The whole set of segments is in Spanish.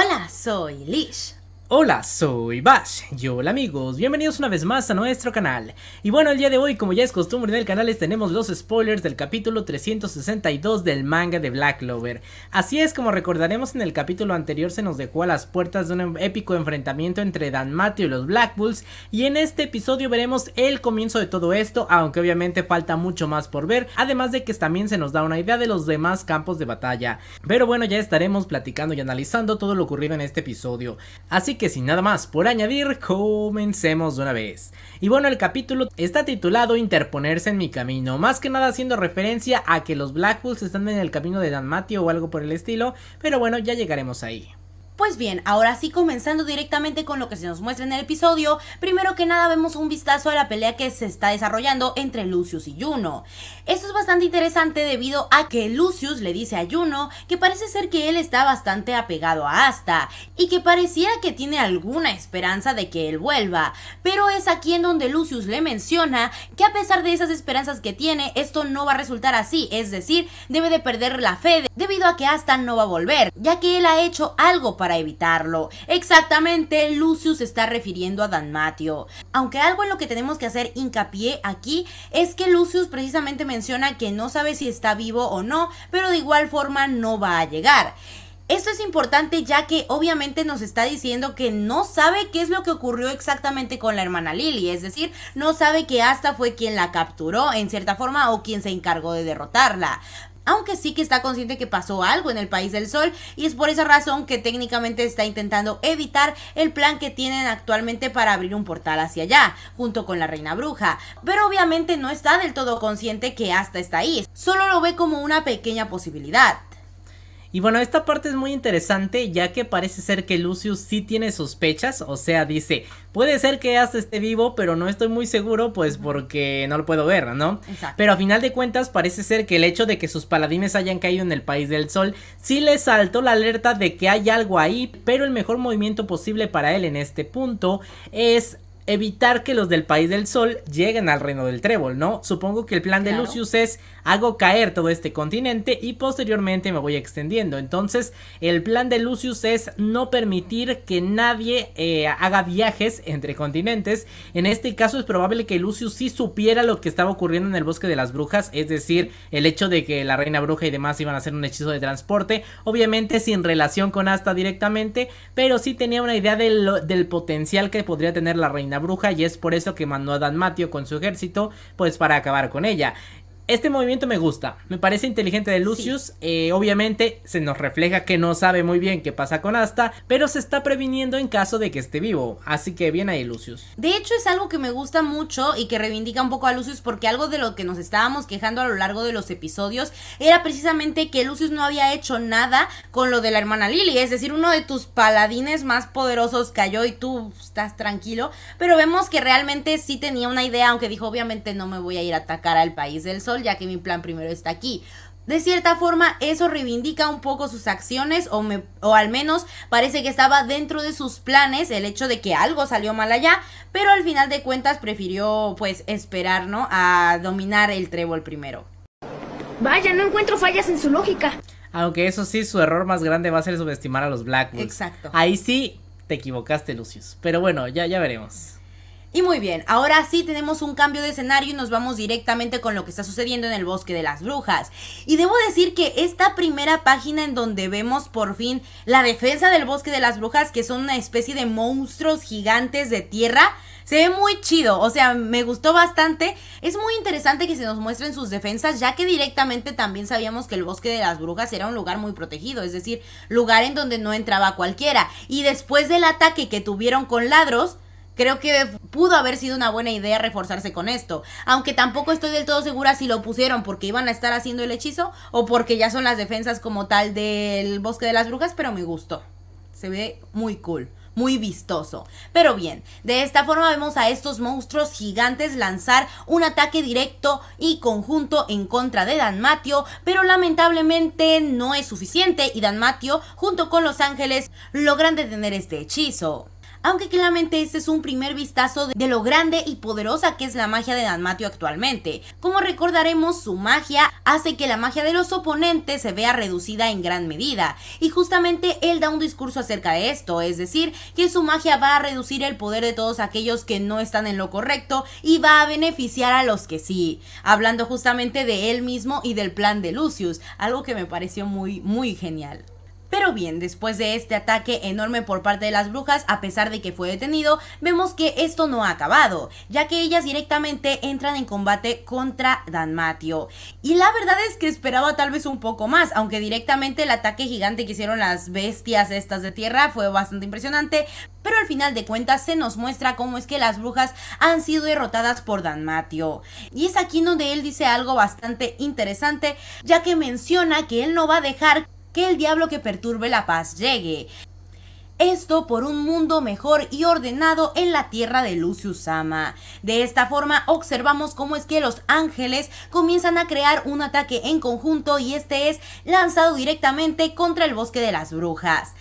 Hola, soy Lish. Hola, soy Bash y hola amigos, bienvenidos una vez más a nuestro canal. Y bueno, el día de hoy, como ya es costumbre en el canal, les tenemos los spoilers del capítulo 362 del manga de Black lover Así es, como recordaremos en el capítulo anterior, se nos dejó a las puertas de un épico enfrentamiento entre Dan Matthew y los Black Bulls, y en este episodio veremos el comienzo de todo esto, aunque obviamente falta mucho más por ver, además de que también se nos da una idea de los demás campos de batalla. Pero bueno, ya estaremos platicando y analizando todo lo ocurrido en este episodio. Así que sin nada más por añadir, comencemos de una vez. Y bueno, el capítulo está titulado Interponerse en mi camino, más que nada haciendo referencia a que los Black Bulls están en el camino de Dan Matthew o algo por el estilo, pero bueno, ya llegaremos ahí. Pues bien, ahora sí comenzando directamente con lo que se nos muestra en el episodio, primero que nada vemos un vistazo a la pelea que se está desarrollando entre Lucius y Juno. Esto es bastante interesante debido a que Lucius le dice a Juno que parece ser que él está bastante apegado a Asta y que parecía que tiene alguna esperanza de que él vuelva, pero es aquí en donde Lucius le menciona que a pesar de esas esperanzas que tiene, esto no va a resultar así, es decir, debe de perder la fe debido a que Asta no va a volver, ya que él ha hecho algo para para evitarlo. Exactamente, Lucius está refiriendo a Dan Danmatio. Aunque algo en lo que tenemos que hacer hincapié aquí es que Lucius precisamente menciona que no sabe si está vivo o no, pero de igual forma no va a llegar. Esto es importante ya que obviamente nos está diciendo que no sabe qué es lo que ocurrió exactamente con la hermana Lily, es decir, no sabe que hasta fue quien la capturó en cierta forma o quien se encargó de derrotarla aunque sí que está consciente que pasó algo en el País del Sol y es por esa razón que técnicamente está intentando evitar el plan que tienen actualmente para abrir un portal hacia allá, junto con la Reina Bruja, pero obviamente no está del todo consciente que hasta está ahí, solo lo ve como una pequeña posibilidad. Y bueno, esta parte es muy interesante ya que parece ser que Lucius sí tiene sospechas, o sea, dice, puede ser que hasta esté vivo, pero no estoy muy seguro pues porque no lo puedo ver, ¿no? Pero a final de cuentas parece ser que el hecho de que sus paladines hayan caído en el País del Sol sí le saltó la alerta de que hay algo ahí, pero el mejor movimiento posible para él en este punto es evitar que los del País del Sol lleguen al Reino del Trébol, ¿no? Supongo que el plan de Lucius es hago caer todo este continente y posteriormente me voy extendiendo. Entonces, el plan de Lucius es no permitir que nadie eh, haga viajes entre continentes. En este caso es probable que Lucius sí supiera lo que estaba ocurriendo en el bosque de las brujas, es decir, el hecho de que la reina bruja y demás iban a hacer un hechizo de transporte, obviamente sin relación con Asta directamente, pero sí tenía una idea del potencial que podría tener la reina bruja y es por eso que mandó a Dan Mateo con su ejército pues para acabar con ella. Este movimiento me gusta, me parece inteligente de Lucius, eh, obviamente se nos refleja que no sabe muy bien qué pasa con Asta, pero se está previniendo en caso de que esté vivo, así que bien ahí Lucius. De hecho es algo que me gusta mucho y que reivindica un poco a Lucius porque algo de lo que nos estábamos quejando a lo largo de los episodios era precisamente que Lucius no había hecho nada con lo de la hermana Lily, es decir, uno de tus paladines más poderosos cayó y tú estás tranquilo, pero vemos que realmente sí tenía una idea, aunque dijo obviamente no me voy a ir a atacar al país del sol, ya que mi plan primero está aquí. De cierta forma, eso reivindica un poco sus acciones o, al menos parece que estaba dentro de sus planes el hecho de que algo salió mal allá, pero al final de cuentas prefirió pues esperar, ¿no? A dominar el trébol primero. Vaya, no encuentro fallas en su lógica. Aunque eso sí, su error más grande va a ser subestimar a los Blackwood. Exacto. Ahí sí te equivocaste, Lucius. Pero bueno, ya, ya veremos. Y muy bien, ahora sí tenemos un cambio de escenario y nos vamos directamente con lo que está sucediendo en el bosque de las brujas. Y debo decir que esta primera página en donde vemos por fin la defensa del bosque de las brujas, que son una especie de monstruos gigantes de tierra, se ve muy chido, o sea, me gustó bastante. Es muy interesante que se nos muestren sus defensas, ya que directamente también sabíamos que el bosque de las brujas era un lugar muy protegido, es decir, lugar en donde no entraba cualquiera. Y después del ataque que tuvieron con ladros, Creo que pudo haber sido una buena idea reforzarse con esto. Aunque tampoco estoy del todo segura si lo pusieron porque iban a estar haciendo el hechizo o porque ya son las defensas como tal del bosque de las brujas, pero me gustó. Se ve muy cool muy vistoso. Pero bien, de esta forma vemos a estos monstruos gigantes lanzar un ataque directo y conjunto en contra de Danmatio, pero lamentablemente no es suficiente y Danmatio junto con los ángeles logran detener este hechizo aunque claramente este es un primer vistazo de lo grande y poderosa que es la magia de Danmatio actualmente. Como recordaremos, su magia hace que la magia de los oponentes se vea reducida en gran medida, y justamente él da un discurso acerca de esto, es decir, que su magia va a reducir el poder de todos aquellos que no están en lo correcto y va a beneficiar a los que sí, hablando justamente de él mismo y del plan de Lucius, algo que me pareció muy, muy genial. Pero bien, después de este ataque enorme por parte de las brujas, a pesar de que fue detenido, vemos que esto no ha acabado, ya que ellas directamente entran en combate contra Danmatio. Y la verdad es que esperaba tal vez un poco más, aunque directamente el ataque gigante que hicieron las bestias estas de tierra fue bastante impresionante, pero al final de cuentas se nos muestra cómo es que las brujas han sido derrotadas por Danmatio. Y es aquí donde él dice algo bastante interesante, ya que menciona que él no va a dejar que el diablo que perturbe la paz llegue. Esto por un mundo mejor y ordenado en la tierra de Lucius De esta forma observamos cómo es que los ángeles comienzan a crear un ataque en conjunto y este es lanzado directamente contra el bosque de las brujas.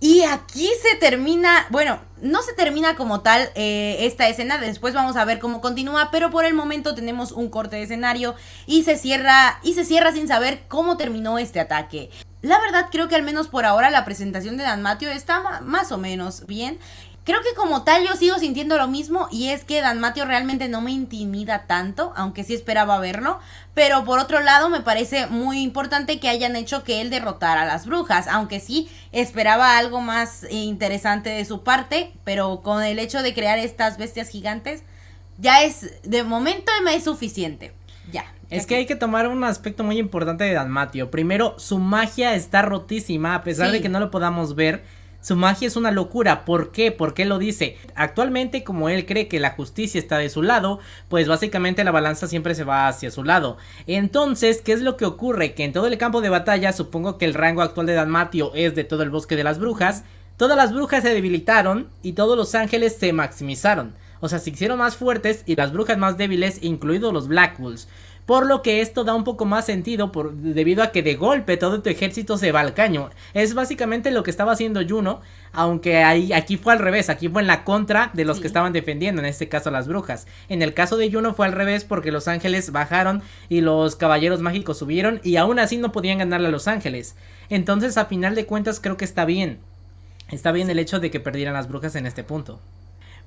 Y aquí se termina, bueno, no se termina como tal eh, esta escena, después vamos a ver cómo continúa, pero por el momento tenemos un corte de escenario y se cierra, y se cierra sin saber cómo terminó este ataque. La verdad creo que al menos por ahora la presentación de Dan Mateo está más o menos bien. Creo que como tal yo sigo sintiendo lo mismo y es que Dan Mateo realmente no me intimida tanto, aunque sí esperaba verlo, pero por otro lado me parece muy importante que hayan hecho que él derrotara a las brujas, aunque sí esperaba algo más interesante de su parte, pero con el hecho de crear estas bestias gigantes ya es de momento me es suficiente. Es que hay que tomar un aspecto muy importante de Danmatio Primero, su magia está rotísima, a pesar de que no lo podamos ver. Su magia es una locura. ¿Por qué? Porque qué lo dice. Actualmente, como él cree que la justicia está de su lado, pues básicamente la balanza siempre se va hacia su lado. Entonces, ¿qué es lo que ocurre? Que en todo el campo de batalla, supongo que el rango actual de Danmatio es de todo el bosque de las brujas. Todas las brujas se debilitaron y todos los ángeles se maximizaron. O sea, se hicieron más fuertes y las brujas más débiles, incluidos los Black Bulls por lo que esto da un poco más sentido por, debido a que de golpe todo tu ejército se va al caño. Es básicamente lo que estaba haciendo Juno, aunque ahí, aquí fue al revés, aquí fue en la contra de los que estaban defendiendo, en este caso las brujas. En el caso de Juno fue al revés porque los ángeles bajaron y los caballeros mágicos subieron y aún así no podían ganarle a los ángeles. Entonces a final de cuentas creo que está bien. Está bien el hecho de que perdieran las brujas en este punto.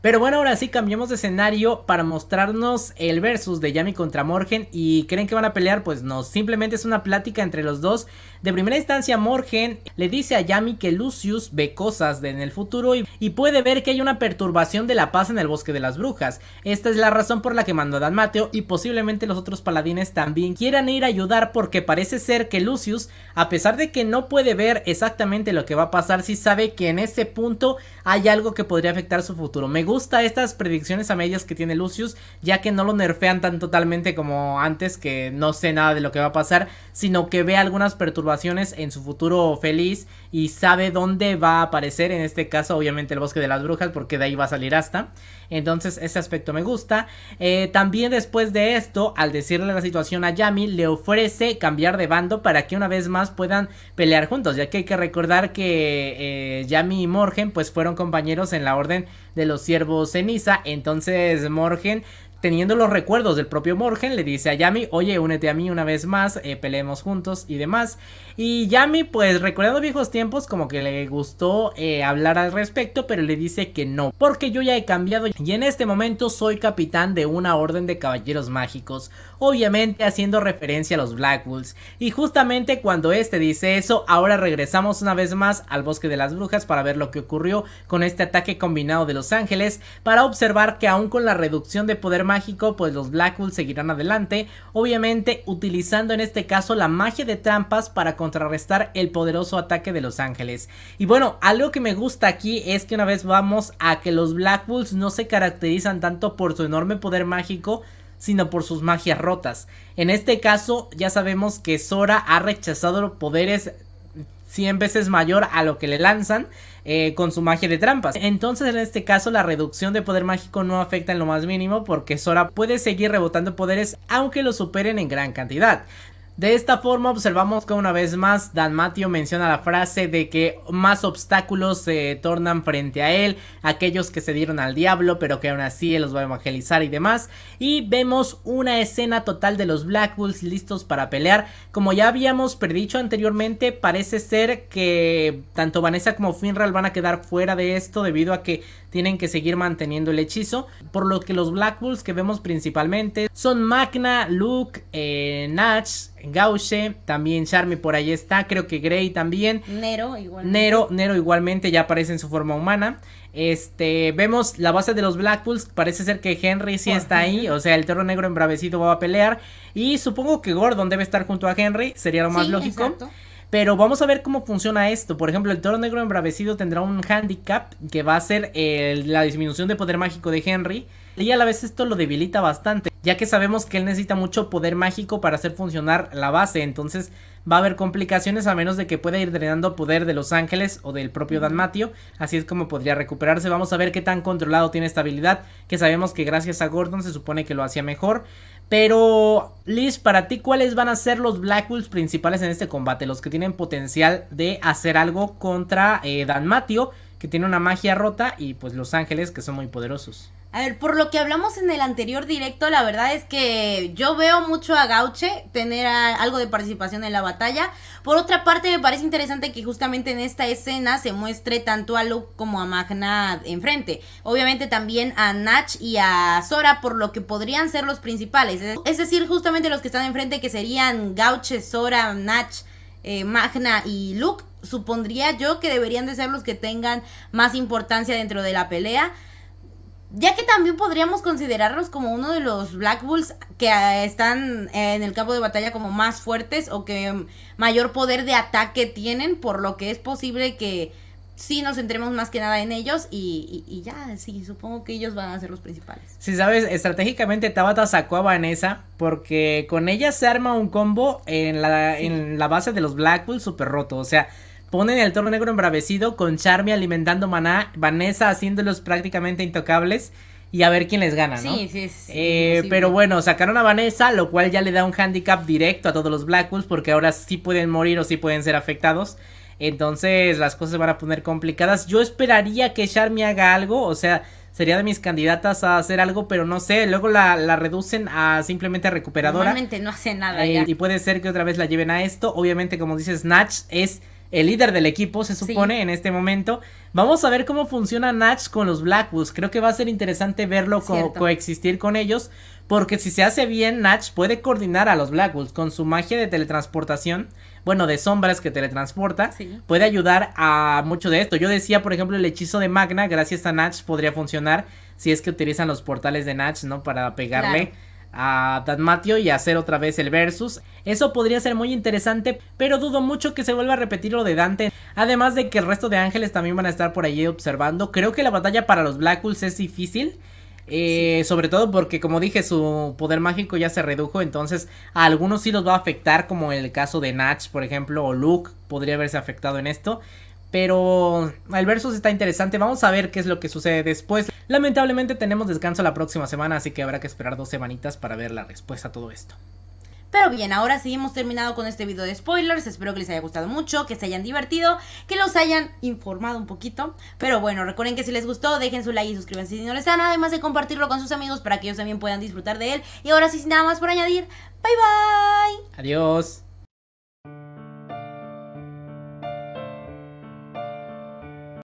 Pero bueno, ahora sí cambiamos de escenario para mostrarnos el versus de Yami contra Morgen. ¿Y creen que van a pelear? Pues no, simplemente es una plática entre los dos. De primera instancia, Morgen le dice a Yami que Lucius ve cosas de en el futuro y, puede ver que hay una perturbación de la paz en el bosque de las brujas. Esta es la razón por la que mandó a Dan Mateo y posiblemente los otros paladines también quieran ir a ayudar porque parece ser que Lucius, a pesar de que no puede ver exactamente lo que va a pasar, sí sabe que en este punto hay algo que podría afectar su futuro. Me gusta estas predicciones a medias que tiene Lucius, ya que no lo nerfean tan totalmente como antes, que no sé nada de lo que va a pasar, sino que ve algunas perturbaciones en su futuro feliz y sabe dónde va a aparecer, en este caso obviamente el bosque de las brujas, porque de ahí va a salir hasta. Entonces ese aspecto me gusta. Eh, también después de esto, al decirle la situación a Yami, le ofrece cambiar de bando para que una vez más puedan pelear juntos, ya que hay que recordar que eh, Yami y Morgen pues fueron compañeros en la orden de los siervos ceniza. Entonces Morgen teniendo los recuerdos del propio Morgen, le dice a Yami, oye, únete a mí una vez más, eh, peleemos juntos y demás. Y Yami, pues recordando viejos tiempos, como que le gustó eh, hablar al respecto, pero le dice que no, porque yo ya he cambiado y en este momento soy capitán de una orden de caballeros mágicos obviamente haciendo referencia a los Black Wolves. Y justamente cuando este dice eso, ahora regresamos una vez más al bosque de las brujas para ver lo que ocurrió con este ataque combinado de Los Ángeles, para observar que aún con la reducción de poder mágico, pues los Black Wolves seguirán adelante, obviamente utilizando en este caso la magia de trampas para contrarrestar el poderoso ataque de Los Ángeles. Y bueno, algo que me gusta aquí es que una vez vamos a que los Black Wolves no se caracterizan tanto por su enorme poder mágico, sino por sus magias rotas. En este caso, ya sabemos que Sora ha rechazado poderes 100 veces mayor a lo que le lanzan eh, con su magia de trampas. Entonces en este caso la reducción de poder mágico no afecta en lo más mínimo porque Sora puede seguir rebotando poderes aunque lo superen en gran cantidad. De esta forma observamos que una vez más Dan Matthew menciona la frase de que más obstáculos se tornan frente a él, aquellos que se dieron al diablo pero que aún así él los va a evangelizar y demás. Y vemos una escena total de los Black Bulls listos para pelear. Como ya habíamos predicho anteriormente, parece ser que tanto Vanessa como Finral van a quedar fuera de esto debido a que tienen que seguir manteniendo el hechizo. Por lo que los Black Bulls que vemos principalmente son Magna, Luke, eh, Natch, Gauche, también Charmy por ahí está, creo que Grey también. Nero igualmente. Nero, Nero igualmente ya aparece en su forma humana. Este, vemos la base de los Blackpools, parece ser que Henry sí está ahí, o sea, el Toro Negro embravecido va a pelear y supongo que Gordon debe estar junto a Henry, sería lo más lógico. Pero vamos a ver cómo funciona esto. Por ejemplo, el toro negro embravecido tendrá un handicap que va a ser eh, la disminución de poder mágico de Henry. Y a la vez esto lo debilita bastante ya que sabemos que él necesita mucho poder mágico para hacer funcionar la base, entonces va a haber complicaciones a menos de que pueda ir drenando poder de los ángeles o del propio Dan Matio, así es como podría recuperarse, vamos a ver qué tan controlado tiene esta habilidad, que sabemos que gracias a Gordon se supone que lo hacía mejor, pero Liz, para ti, ¿cuáles van a ser los Black Wolves principales en este combate? Los que tienen potencial de hacer algo contra eh, Dan Matio, que tiene una magia rota, y pues los ángeles que son muy poderosos. A ver, por lo que hablamos en el anterior directo, la verdad es que yo veo mucho a Gauche tener algo de participación en la batalla. Por otra parte, me parece interesante que justamente en esta escena se muestre tanto a Luke como a Magna enfrente. Obviamente también a Nach y a Sora, por lo que podrían ser los principales. Es decir, justamente los que están enfrente, que serían Gauche, Sora, Nach, eh, Magna y Luke, supondría yo que deberían de ser los que tengan más importancia dentro de la pelea ya que también podríamos considerarlos como uno de los Black Bulls que ah, están en el campo de batalla como más fuertes o que mayor poder de ataque tienen, por lo que es posible que sí nos centremos más que nada en ellos y, ya, sí, supongo que ellos van a ser los principales. Si sabes, estratégicamente Tabata sacó a Vanessa porque con ella se arma un combo en la, en la base de los Black Bulls super roto, o sea... Ponen el toro negro embravecido con Charmy alimentando maná, Vanessa haciéndolos prácticamente intocables y a ver quién les gana, ¿no? Sí, sí, sí. Eh, pero bueno, sacaron a Vanessa, lo cual ya le da un handicap directo a todos los Black Bulls, porque ahora sí pueden morir o sí pueden ser afectados. Entonces las cosas se van a poner complicadas. Yo esperaría que Charmy haga algo, o sea, sería de mis candidatas a hacer algo, pero no sé, luego la, reducen a simplemente recuperadora. Normalmente no hace nada. Eh, ya. Y puede ser que otra vez la lleven a esto. Obviamente, como dice Snatch, es el líder del equipo, se supone, en este momento. Vamos a ver cómo funciona Natch con los Blackwoods. Creo que va a ser interesante verlo coexistir con ellos. Porque si se hace bien, Natch puede coordinar a los Blackwoods con su magia de teletransportación. Bueno, de sombras que teletransporta. Puede ayudar a mucho de esto. Yo decía, por ejemplo, el hechizo de Magna, gracias a Natch, podría funcionar si es que utilizan los portales de Natch, ¿no? Para pegarle a Matio y hacer otra vez el versus. Eso podría ser muy interesante, pero dudo mucho que se vuelva a repetir lo de Dante. Además de que el resto de ángeles también van a estar por allí observando. Creo que la batalla para los Bulls es difícil. Eh, sobre todo porque, como dije, su poder mágico ya se redujo. Entonces, a algunos sí los va a afectar, como el caso de Natch, por ejemplo, o Luke podría haberse afectado en esto. Pero el versus está interesante, vamos a ver qué es lo que sucede después. Lamentablemente tenemos descanso la próxima semana, así que habrá que esperar dos semanitas para ver la respuesta a todo esto. Pero bien, ahora sí hemos terminado con este video de spoilers. Espero que les haya gustado mucho, que se hayan divertido, que los hayan informado un poquito. Pero bueno, recuerden que si les gustó, dejen su like y suscríbanse si no les están. además de compartirlo con sus amigos para que ellos también puedan disfrutar de él. Y ahora sí, sin nada más por añadir, bye bye. Adiós.